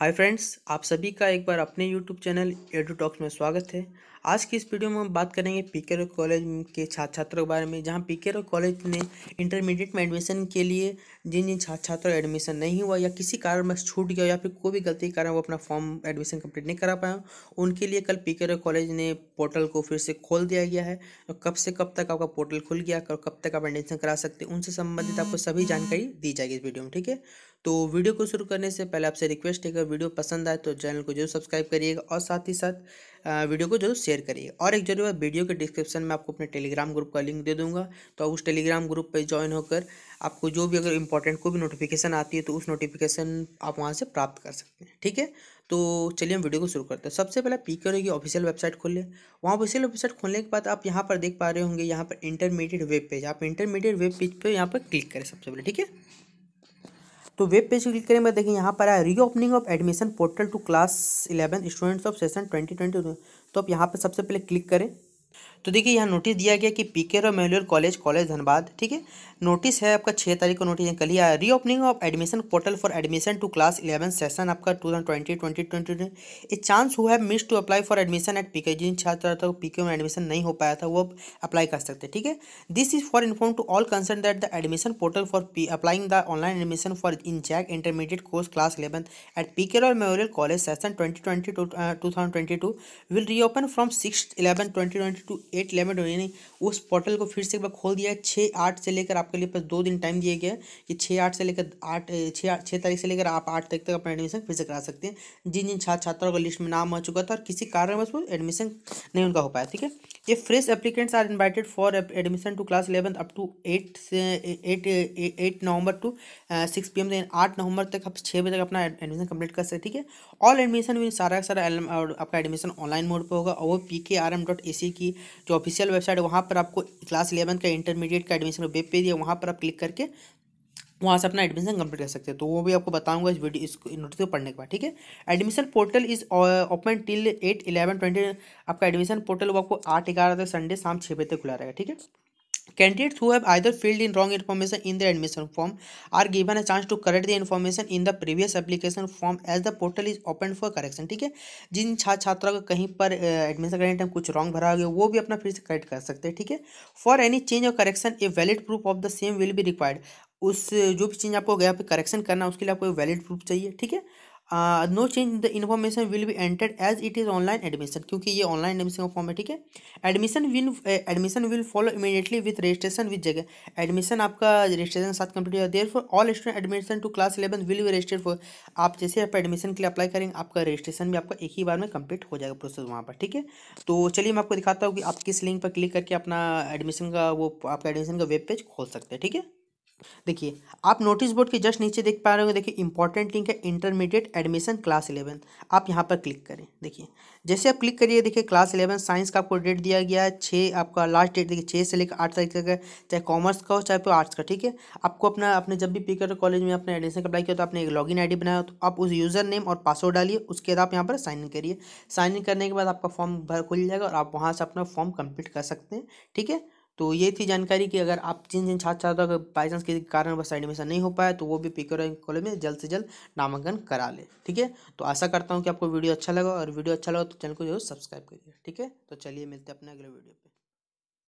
hi friends आप सभी का एक बार अपने यूट्यूब चैनल एडू टॉक्स में स्वागत है आज की इस वीडियो में हम बात करेंगे पीकेरो कॉलेज के छात्र छात्रों के बारे में जहां पीकेरो कॉलेज ने इंटरमीडिएट में एडमिशन के लिए जिन जिन छात्र छात्रों एडमिशन नहीं हुआ या किसी कारण में छूट गया या फिर कोई भी गलती के कारण वो अपना फॉर्म एडमिशन कंप्लीट नहीं करा पाया उनके लिए कल पीकेरो कॉलेज ने पोर्टल को फिर से खोल दिया गया है कब से कब तक आपका पोर्टल खुल गया कब तक आप एडमिशन करा सकते हैं उनसे संबंधित आपको सभी जानकारी दी जाएगी इस वीडियो में ठीक है तो वीडियो को शुरू करने से पहले आपसे रिक्वेस्ट है कि वीडियो पसंद आए तो चैनल को जरूर सब्सक्राइब करिएगा और साथ ही साथ वीडियो को जरूर शेयर करिए और एक जरूर वीडियो के डिस्क्रिप्शन में आपको अपने टेलीग्राम ग्रुप का लिंक दे दूंगा तो आप उस टेलीग्राम ग्रुप पर ज्वाइन होकर आपको जो भी अगर इंपॉर्टेंट कोई भी नोटिफिकेशन आती है तो उस नोटिफिकेशन आप वहाँ से प्राप्त कर सकते हैं ठीक है तो चलिए हम वीडियो को शुरू करते हैं सबसे पहले पी करो की ऑफिशियल वेबसाइट खोल लें वहाँ ऑफिशियल वेबसाइट खोलने के बाद आप यहाँ पर देख पा रहे होंगे यहाँ पर इंटरमीडिएट वेब पेज आप इंटरमीडिएट वेब पेज पर यहाँ पर क्लिक करें सबसे पहले ठीक है तो वेब पेज क्लिक करें मैं देखें यहाँ पर आया reopening of admission portal to class eleven students of session twenty twenty तो आप यहाँ पर सबसे पहले क्लिक करें तो देखिए यहाँ नोटिस दिया गया कि के और मेमोरियल कॉलेज कॉलेज धनबाद ठीक है नोटिस है आपका छः तारीख को नोटिस है कल ही आया reopening of admission portal for admission to class eleven session आपका two thousand twenty twenty twenty a chance हुआ है miss to apply for admission at PK जिन छात्र को पीके में एडमिशन नहीं हो पाया था वो अप्लाई कर सकते ठीक है this is for inform to all concern that the admission portal for applying the online admission for in JAC intermediate course class eleven at PK Roy memorial college session twenty twenty two thousand twenty two will reopen from six eleven twenty twenty two at limit होने यानी उस portal को फिर से एक बार खोल दिया है छः आठ से लेकर आपके लिए बस दो दिन टाइम दिया गया है कि छः आठ से लेकर आठ छः छः तारीख से लेकर आप आठ तारीख तक अपना एडमिशन फिर से करा सकते हैं जिन जिन छात्र छात्राओं का लिस्ट में नाम आ चुका था और किसी कारण बस वो एडमिशन नहीं उनका हो पाया ठीक है कि fresh applicants are invited for admission to class eleventh up to eight से eight eight November to six P M से आठ नवंबर तक आप छः बजे तक अपना एडमिशन कंप्लीट कर सकते ठीक है ऑल एडमिशन में सारा सारा आपका एडमिशन ऑनलाइन मोड पर होगा और वो P K R M dot A C की जो ऑफिशियल वेबसाइट है वहाँ पर आपको क्लास इलेवंथ का इंटरमीडिएट का एडमिशन वेब पेज है वहाँ पर आप क्लिक करके वहाँ से अपना एडमिशन कंप्लीट कर सकते हैं तो वो भी आपको बताऊंगा इस वीडियो इसको नोटिस को पढ़ने के बाद ठीक है admission portal is open till eight eleven twenty आपका एडमिशन पोर्टल वो आपको आठ ग्यारह तक संडे शाम छः बजे तक खुला रहेगा ठीक है candidates who have filled in wrong information in the admission form are given a chance to correct the information in the previous application form as the portal is open for correction ठीक है जिन छात्र छात्रा का कहीं पर admission uh, करने time कुछ रॉन्ग भरा गया वो भी अपना फिर से करेक्ट कर सकते हैं ठीक है फॉर एनी चेंज और correction a valid proof of the same will भी रिक्वायर्ड उस जो भी चेंज आपको गया पे करेक्शन करना है उसके लिए आपको वैलिड प्रूफ चाहिए ठीक है no change the information will be entered as it is online admission क्योंकि ये ऑनलाइन एडमिशन का फॉर्म है ठीक है admission win admission will follow immediately with registration with जगह एडमिशन आपका रजिस्ट्रेशन साथ कंप्लीट होगा there for all student admission to class eleven will be registered for आप जैसे आप एडमिशन के लिए अप्लाई करेंगे आपका रजिस्ट्रेशन भी आपका एक ही बार में कंप्लीट हो जाएगा प्रोसेस वहाँ पर ठीक है तो चलिए मैं आपको दिखाता हूँ कि आप किस लिंक पर क्लिक करके अपना एडमिशन का वो आपका एडमिशन का वेब पेज खोल सकते हैं ठीक है देखिए आप नोटिस बोर्ड के जस्ट नीचे देख पा रहे हो देखिए इंपॉर्टेंट लिंक है इंटरमीडिएट एडमिशन क्लास इलेवन आप यहाँ पर क्लिक करें देखिए जैसे आप क्लिक करिए देखिए क्लास इलेवन साइंस का आपको डेट दिया गया है छः आपका लास्ट डेट देखिए छः से लेकर आठ तारीख तक है चाहे कॉमर्स का हो चाहे फिर आर्ट्स का ठीक है आपको अपना अपने जब भी पीकर कॉलेज में अपने एडमिशन अप्लाई किया तो आपने एक लॉग इन बनाया तो आप उस यूज़र नेम और पासवर्ड डालिए उसके बाद आप यहाँ पर साइन इन करिए साइन इन करने के बाद आपका फॉर्म भर खुल जाएगा और आप वहाँ से अपना फॉर्म कंप्लीट कर सकते हैं ठीक है तो ये थी जानकारी कि अगर आप जिन जिन छात्र छात्राओं का बाई चांस किसी कारण बस एडमिशन नहीं हो पाया तो वो भी पीकर कॉलेज में जल्द से जल्द नामांकन करा ले ठीक है तो आशा करता हूँ कि आपको वीडियो अच्छा लगा और वीडियो अच्छा लगा तो चैनल को जरूर सब्सक्राइब करिए ठीक है तो चलिए मिलते हैं अपने अगले वीडियो पर